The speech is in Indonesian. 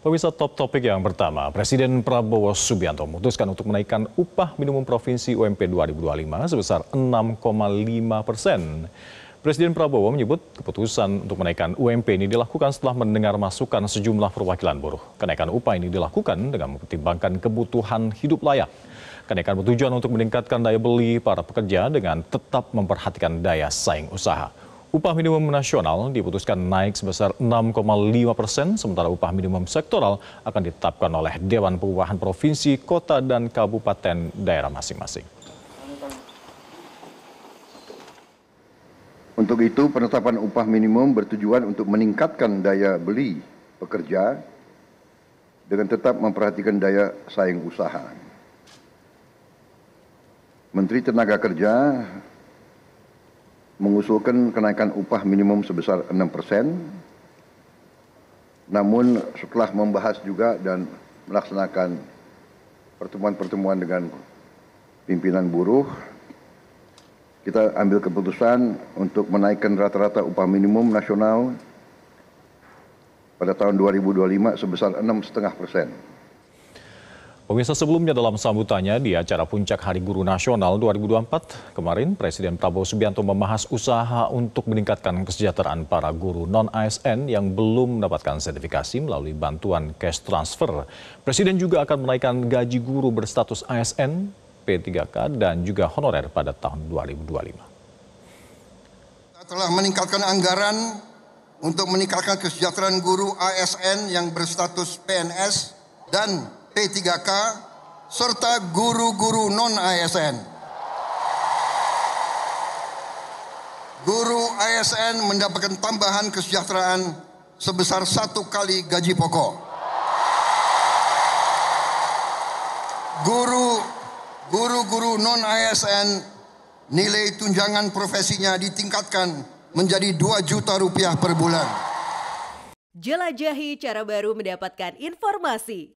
Pemirsa top topik yang pertama, Presiden Prabowo Subianto memutuskan untuk menaikkan upah minimum provinsi UMP 2025 sebesar 6,5 persen. Presiden Prabowo menyebut keputusan untuk menaikkan UMP ini dilakukan setelah mendengar masukan sejumlah perwakilan buruh. Kenaikan upah ini dilakukan dengan mempertimbangkan kebutuhan hidup layak. Kenaikan bertujuan untuk meningkatkan daya beli para pekerja dengan tetap memperhatikan daya saing usaha. Upah minimum nasional diputuskan naik sebesar 6,5 persen, sementara upah minimum sektoral akan ditetapkan oleh Dewan Perubahan Provinsi, Kota, dan Kabupaten daerah masing-masing. Untuk itu, penetapan upah minimum bertujuan untuk meningkatkan daya beli pekerja dengan tetap memperhatikan daya saing usaha. Menteri Tenaga Kerja mengusulkan kenaikan upah minimum sebesar 6 persen. Namun setelah membahas juga dan melaksanakan pertemuan-pertemuan dengan pimpinan buruh, kita ambil keputusan untuk menaikkan rata-rata upah minimum nasional pada tahun 2025 sebesar 6,5 persen. Pemirsa sebelumnya dalam sambutannya di acara Puncak Hari Guru Nasional 2024, kemarin Presiden Prabowo Subianto membahas usaha untuk meningkatkan kesejahteraan para guru non-ASN yang belum mendapatkan sertifikasi melalui bantuan cash transfer. Presiden juga akan menaikkan gaji guru berstatus ASN, P3K, dan juga honorer pada tahun 2025. Kita telah meningkatkan anggaran untuk meningkatkan kesejahteraan guru ASN yang berstatus PNS dan P3K serta guru-guru non ASN. Guru ASN mendapatkan tambahan kesejahteraan sebesar satu kali gaji pokok. Guru guru-guru non ASN nilai tunjangan profesinya ditingkatkan menjadi 2 juta rupiah per bulan. Jelajahi cara baru mendapatkan informasi.